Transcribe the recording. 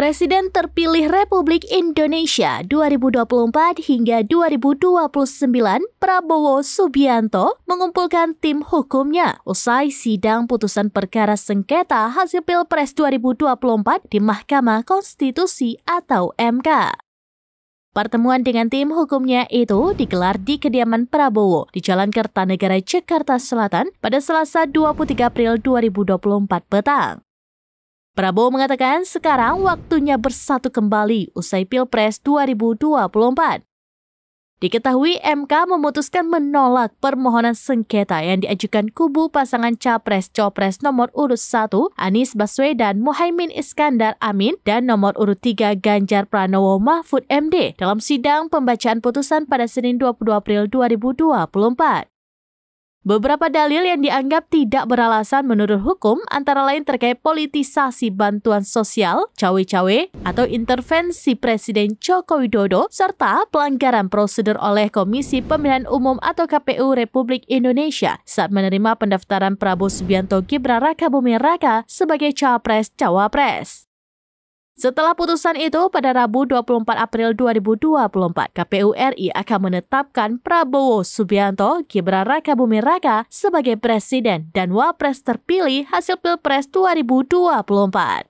Presiden terpilih Republik Indonesia 2024 hingga 2029 Prabowo Subianto mengumpulkan tim hukumnya usai sidang putusan perkara sengketa hasil Pilpres 2024 di Mahkamah Konstitusi atau MK. Pertemuan dengan tim hukumnya itu digelar di kediaman Prabowo di Jalan Kertanegara, Jakarta Selatan pada Selasa 23 April 2024 petang. Prabowo mengatakan sekarang waktunya bersatu kembali usai Pilpres 2024. Diketahui MK memutuskan menolak permohonan sengketa yang diajukan kubu pasangan Capres-Copres nomor urut 1 Anies Baswedan Mohaimin Iskandar Amin dan nomor urut 3 Ganjar Pranowo Mahfud MD dalam sidang pembacaan putusan pada Senin 22 April 2024. Beberapa dalil yang dianggap tidak beralasan menurut hukum antara lain terkait politisasi bantuan sosial, cawe-cawe, atau intervensi Presiden Joko Widodo, serta pelanggaran prosedur oleh Komisi Pemilihan Umum atau KPU Republik Indonesia saat menerima pendaftaran Prabowo Subianto Gibran Raka bumi Raka sebagai Capres-Cawapres. Setelah putusan itu, pada Rabu 24 April 2024, KPU RI akan menetapkan Prabowo Subianto Gibran Raka Bumi Raka sebagai presiden dan wapres terpilih hasil Pilpres 2024.